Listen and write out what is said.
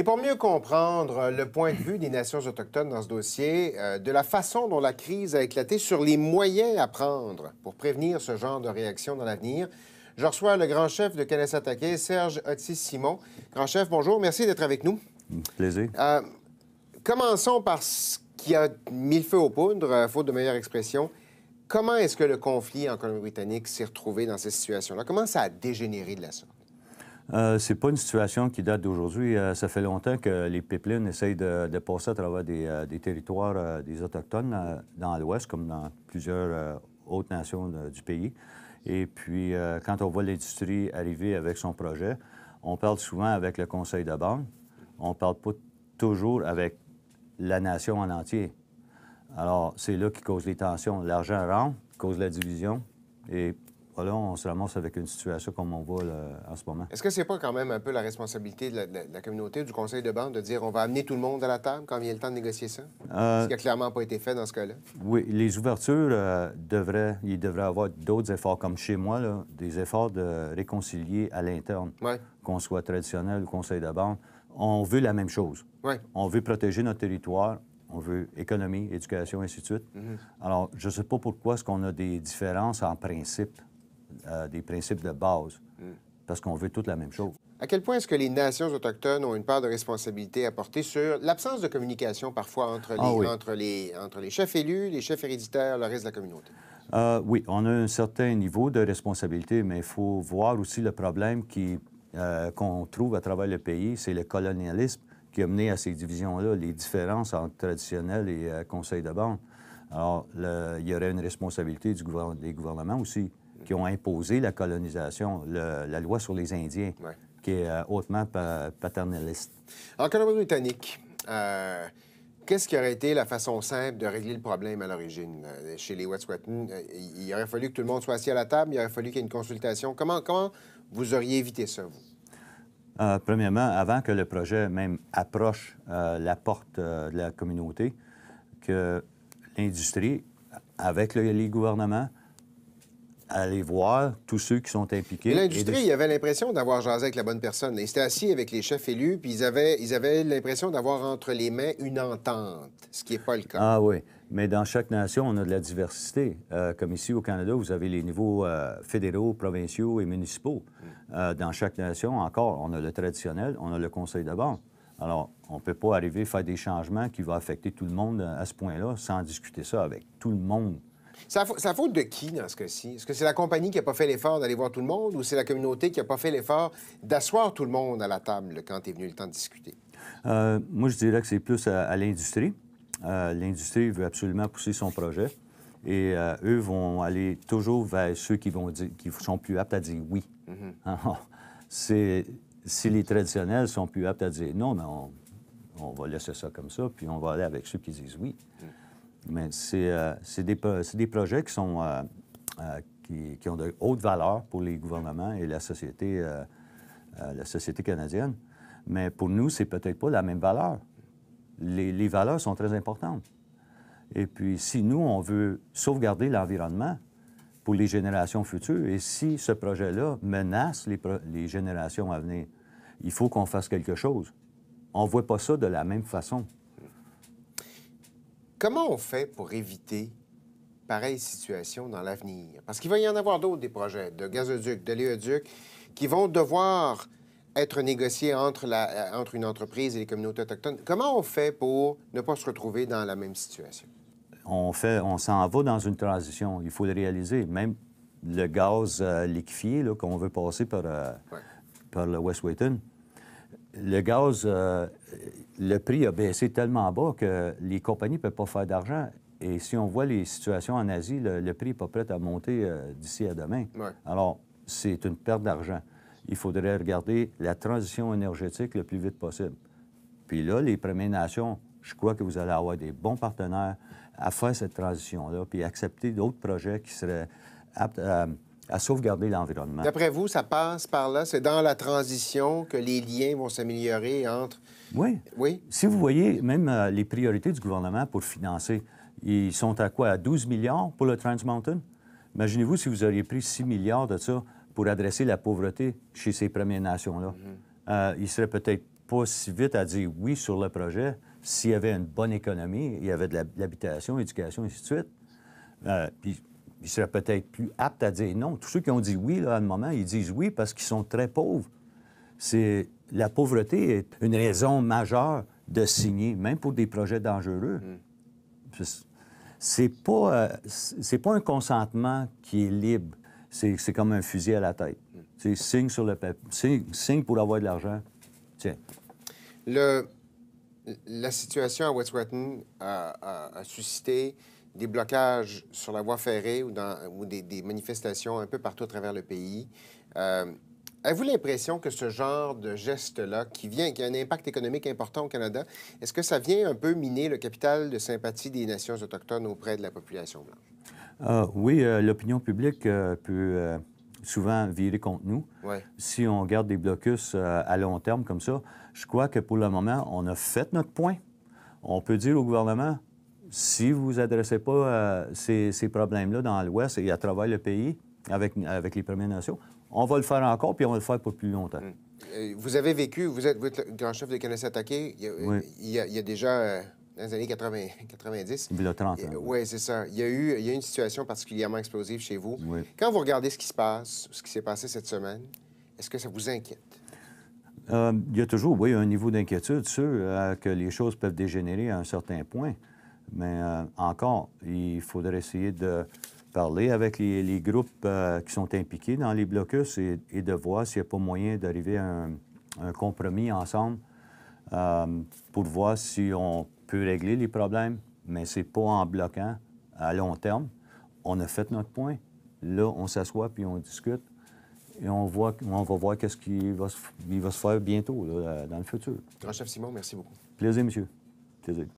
Et pour mieux comprendre euh, le point de vue des nations autochtones dans ce dossier, euh, de la façon dont la crise a éclaté, sur les moyens à prendre pour prévenir ce genre de réaction dans l'avenir, je reçois le grand chef de Kanesatake, Serge Otis-Simon. Grand chef, bonjour, merci d'être avec nous. Plaisir. Euh, commençons par ce qui a mis le feu aux poudres, faute de meilleure expression. Comment est-ce que le conflit en Colombie-Britannique s'est retrouvé dans cette situation-là? Comment ça a dégénéré de la sorte? Euh, c'est pas une situation qui date d'aujourd'hui. Euh, ça fait longtemps que les pipelines essayent de, passer à travers des, euh, territoires des Autochtones dans l'Ouest, comme dans plusieurs autres nations du pays. Et puis, quand on voit l'industrie arriver avec son projet, on parle souvent avec le conseil de banque. On parle pas toujours avec la nation en entier. Alors, c'est là qui cause les tensions. L'argent rentre, cause la division. Et là, on se ramasse avec une situation comme on voit en ce moment. Est-ce que c'est pas quand même un peu la responsabilité de la, communauté, du conseil de banque, de dire on va amener tout le monde à la table quand vient le temps de négocier ça? Euh, ce qui n'a clairement pas été fait dans ce cas-là. Oui, les ouvertures euh, devraient, il devrait y avoir d'autres efforts, comme chez moi, des efforts de réconcilier à l'interne, qu'on soit traditionnel ou conseil de banque. On veut la même chose. On veut protéger notre territoire, on veut économie, éducation, ainsi de suite. Mhm. Alors, je ne sais pas pourquoi est-ce qu'on a des différences en principe euh, des principes de base, parce qu'on veut toute la même chose. À quel point est-ce que les nations autochtones ont une part de responsabilité à porter sur l'absence de communication parfois entre ah les, entre, les, chefs élus, les chefs héréditaires, le reste de la communauté? Euh, oui, on a un certain niveau de responsabilité, mais il faut voir aussi le problème euh, qu'on trouve à travers le pays, c'est le colonialisme qui a mené à ces divisions-là, les différences entre traditionnels et conseils conseil de banque Alors, il y aurait une responsabilité du gouvernement, des gouvernements aussi qui ont imposé la colonisation, la loi sur les Indiens, qui est euh, hautement paternaliste. En Colombie-Britannique, euh, qu'est-ce qui aurait été la façon simple de régler le problème à l'origine euh, chez les Wet'suwet'en? Il aurait fallu que tout le monde soit assis à la table, il aurait fallu qu'il y ait une consultation. Comment, comment vous auriez évité ça, vous? premièrement, avant que le projet même approche la porte de la communauté, que l'industrie, avec le, les gouvernements, aller voir tous ceux qui sont impliqués. L'industrie, il il avait l'impression d'avoir jasé avec la bonne personne. Ils étaient assis avec les chefs élus, puis ils avaient, ils avaient l'impression d'avoir entre les mains une entente, ce qui n'est pas le cas. Ah oui. Mais dans chaque nation, on a de la diversité. Euh, comme ici au Canada, vous avez les niveaux euh, fédéraux, provinciaux et municipaux. Mm. Euh, dans chaque nation, encore, on a le traditionnel, on a le conseil de Alors, on ne peut pas arriver à faire des changements qui vont affecter tout le monde à ce point-là sans discuter ça avec tout le monde. C'est faut faute de qui dans ce cas-ci? Est-ce que c'est la compagnie qui n'a pas fait l'effort d'aller voir tout le monde ou c'est la communauté qui n'a pas fait l'effort d'asseoir tout le monde à la table quand est venu le temps de discuter? Euh, moi, je dirais que c'est plus à, l'industrie. Euh, l'industrie veut absolument pousser son projet et euh, eux vont aller toujours vers ceux qui, vont dire, sont plus aptes à dire oui. Mm-hmm. Ah, c'est, si les traditionnels sont plus aptes à dire non, mais on, va laisser ça comme ça, puis on va aller avec ceux qui disent oui. Mm. Mais euh, c'est des, projets qui, sont, euh, euh, qui, ont de hautes valeurs pour les gouvernements et la société, la société canadienne. Mais pour nous, c'est peut-être pas la même valeur. Les, valeurs sont très importantes. Et puis, si nous, on veut sauvegarder l'environnement pour les générations futures, et si ce projet-là menace les, les générations à venir, il faut qu'on fasse quelque chose. On ne voit pas ça de la même façon. Comment on fait pour éviter pareille situation dans l'avenir? Parce qu'il va y en avoir d'autres des projets de gazoduc, de l'éoduc, qui vont devoir être négociés entre, euh, entre une entreprise et les communautés autochtones. Comment on fait pour ne pas se retrouver dans la même situation? On, fait, on s'en va dans une transition. Il faut le réaliser. Même le gaz euh, liquéfié, liquéfié qu'on veut passer par, euh, par le West Wayton, le gaz, le prix a baissé tellement bas que les compagnies ne peuvent pas faire d'argent. Et si on voit les situations en Asie, le, prix n'est pas prêt à monter euh, d'ici à demain. Alors, c'est une perte d'argent. Il faudrait regarder la transition énergétique le plus vite possible. Puis là, les Premières Nations, je crois que vous allez avoir des bons partenaires à faire cette transition-là, puis accepter d'autres projets qui seraient aptes à à sauvegarder l'environnement. D'après vous, ça passe par là? C'est dans la transition que les liens vont s'améliorer entre... Oui. Oui? Si vous voyez même euh, les priorités du gouvernement pour financer, ils sont à quoi? À 12 milliards pour le Trans Mountain? Imaginez-vous si vous auriez pris 6 milliards de ça pour adresser la pauvreté chez ces Premières Nations-là. Mhm. Euh, ils seraient peut-être pas si vite à dire oui sur le projet s'il y avait une bonne économie, il y avait de l'habitation, éducation, et ainsi de suite. Euh, puis ils seraient peut-être plus aptes à dire non. Tous ceux qui ont dit oui, là, à un moment, ils disent oui parce qu'ils sont très pauvres. C'est La pauvreté est une raison majeure de signer, même pour des projets dangereux. Mm. C'est pas, euh, c'est pas un consentement qui est libre. C'est comme un fusil à la tête. Mm. C'est signe sur le papier. Signe, pour avoir de l'argent. Tiens. Le, la situation à West a, a suscité des blocages sur la voie ferrée ou, dans, ou des, manifestations un peu partout à travers le pays. Euh, avez-vous l'impression que ce genre de geste-là, qui vient, qui a un impact économique important au Canada, est-ce que ça vient un peu miner le capital de sympathie des nations autochtones auprès de la population blanche? Ah, oui, euh, l'opinion publique euh, peut souvent virer contre nous. Si on garde des blocus à long terme comme ça, je crois que pour le moment, on a fait notre point. On peut dire au gouvernement, si vous ne adressez pas à euh, ces, problèmes-là dans l'Ouest et à travers le pays avec, les Premières Nations, on va le faire encore, puis on va le faire pour plus longtemps. Mm. Euh, vous avez vécu, vous êtes, le grand chef de Canessa attaqué il, il, y a, déjà, euh, dans les années 90... Il y a 30 ans. Oui, c'est ça. Il y, a eu, il une situation particulièrement explosive chez vous. Quand vous regardez ce qui se passe, ce qui s'est passé cette semaine, est-ce que ça vous inquiète? il y a toujours, oui, un niveau d'inquiétude, sûr, que les choses peuvent dégénérer à un certain point. Mais euh, encore, il faudrait essayer de parler avec les, groupes euh, qui sont impliqués dans les blocus et, de voir s'il n'y a pas moyen d'arriver à un, compromis ensemble euh, pour voir si on peut régler les problèmes, mais ce n'est pas en bloquant à long terme. On a fait notre point. Là, on s'assoit puis on discute et on, voit, on va voir qu'est-ce qui va se, faire bientôt, dans le futur. Grand chef Simon, merci beaucoup. Plaisir, monsieur. Plaisir.